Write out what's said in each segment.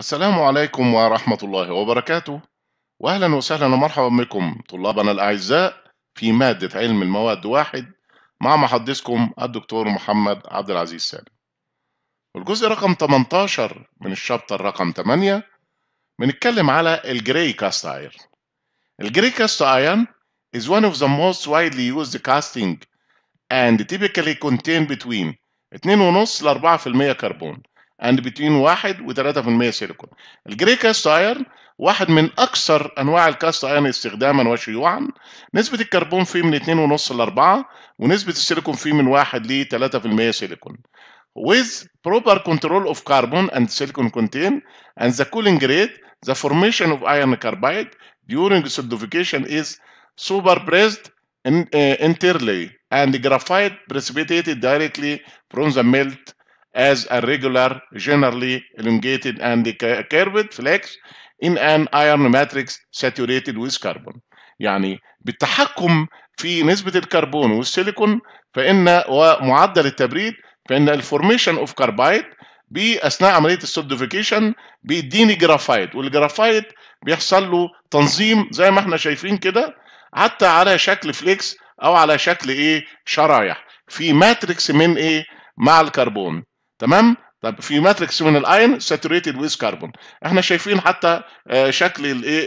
السلام عليكم ورحمة الله وبركاته وأهلا وسهلا ومرحبا بكم طلابنا الأعزاء في مادة علم المواد واحد مع محدثكم الدكتور محمد عبد العزيز سالم والجزء رقم 18 من الشابتر رقم 8 بنتكلم على الجري كاست اير الجري كاست ايرن is one of the most widely used casting and typically contain between 2.5 ل 4% كربون and between 1 و3% سيليكون الجري كاست ايرن واحد من اكثر انواع الكاست ايرن استخداما وشيوعا نسبه الكربون فيه من 2.5 ل 4 ونسبه السيليكون فيه من 1 ل 3% سيليكون with proper control of carbon and silicon content and the cooling rate, the formation of iron carbide during solidification is superpressed in, uh, entirely and graphite precipitated directly from the melt as a regular, generally elongated and curved flex in an iron matrix saturated with carbon. يعني بالتحكم في نسبة الكربون والسيليكون فإن ومعدل التبريد فإن الفورميشن أوف كاربايد بأثناء عملية السولديفيكيشن بيديني جرافايت والجرافايت بيحصل له تنظيم زي ما احنا شايفين كده حتى على شكل فليكس أو على شكل إيه شرايح في ماتريكس من إيه مع الكربون تمام طب في ماتريكس من الاين ساتوريتد ويز كربون احنا شايفين حتى آه، شكل الايه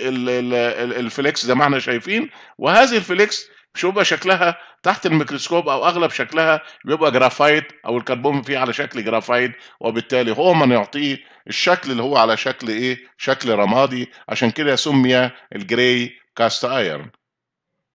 الفليكس زي ما احنا شايفين وهذه الفليكس بيبقى شكلها تحت الميكروسكوب او اغلب شكلها بيبقى جرافايت او الكربون فيه على شكل جرافايت وبالتالي هو من يعطيه الشكل اللي هو على شكل ايه شكل رمادي عشان كده سمي الجراي كاست ايرن